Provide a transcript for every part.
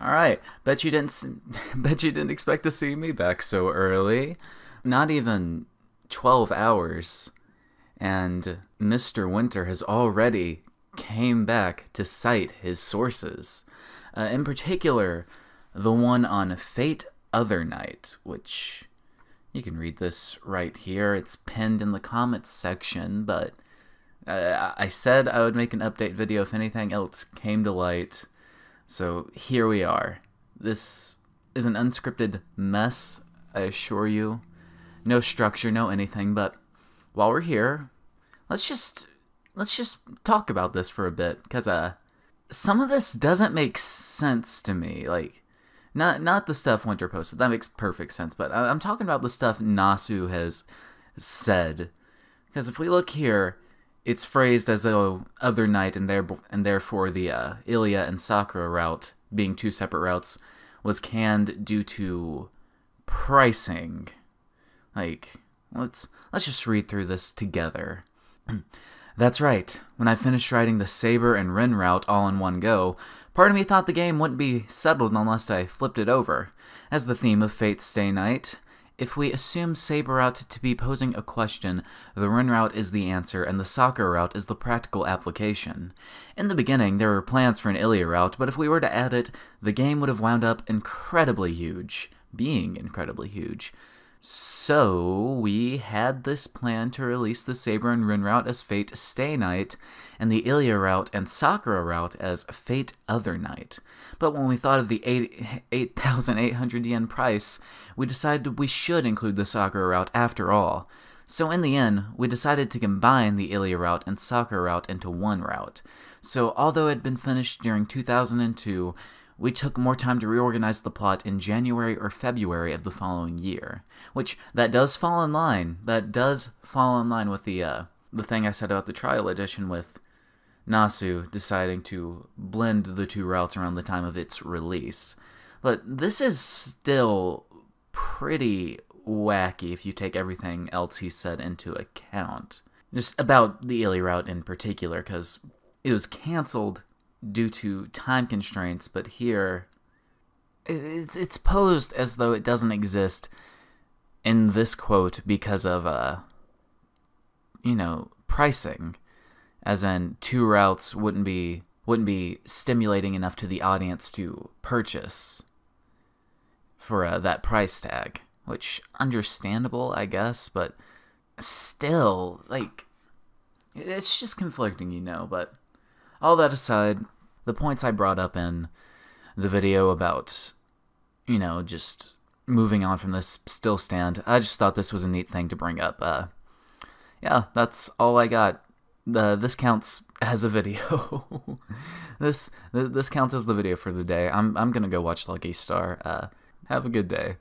All right. Bet you didn't bet you didn't expect to see me back so early. Not even 12 hours and Mr. Winter has already came back to cite his sources. Uh, in particular, the one on Fate Other Night, which you can read this right here. It's pinned in the comments section, but uh, I said I would make an update video if anything else came to light so here we are. This is an unscripted mess, I assure you. No structure, no anything, but while we're here, let's just let's just talk about this for a bit cuz uh some of this doesn't make sense to me. Like not not the stuff Winter posted. That makes perfect sense, but I, am talking about the stuff Nasu has said. Cuz if we look here, it's phrased as though other night and there and therefore the uh, Ilya and Sakura route being two separate routes was canned due to pricing. Like let's let's just read through this together. That's right. When I finished writing the Saber and Ren route all in one go, part of me thought the game wouldn't be settled unless I flipped it over. As the theme of Fate's Stay Night, if we assume Saberout to be posing a question, the Run route is the answer and the Soccer route is the practical application. In the beginning, there were plans for an Ilya route, but if we were to add it, the game would have wound up incredibly huge, being incredibly huge. So we had this plan to release the Saber and Rune route as Fate Stay Night, and the Ilya route and Sakura route as Fate Other Night. But when we thought of the 8,800 8, yen price, we decided we should include the Sakura route after all. So in the end, we decided to combine the Ilya route and Sakura route into one route. So although it had been finished during 2002, we took more time to reorganize the plot in January or February of the following year. Which, that does fall in line. That does fall in line with the, uh, the thing I said about the trial edition with Nasu deciding to blend the two routes around the time of its release. But this is still pretty wacky if you take everything else he said into account. Just about the Illy route in particular, because it was cancelled due to time constraints, but here it's posed as though it doesn't exist in this quote because of uh you know pricing as in two routes wouldn't be wouldn't be stimulating enough to the audience to purchase for uh, that price tag which understandable i guess but still like it's just conflicting you know but all that aside, the points I brought up in the video about, you know, just moving on from this still stand, I just thought this was a neat thing to bring up. Uh, yeah, that's all I got. Uh, this counts as a video. this this counts as the video for the day. I'm I'm gonna go watch Lucky Star. Uh, have a good day.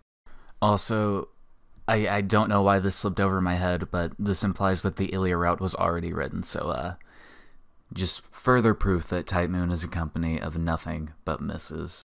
Also, I I don't know why this slipped over my head, but this implies that the Ilia route was already written. So uh, just further proof that Type Moon is a company of nothing but misses.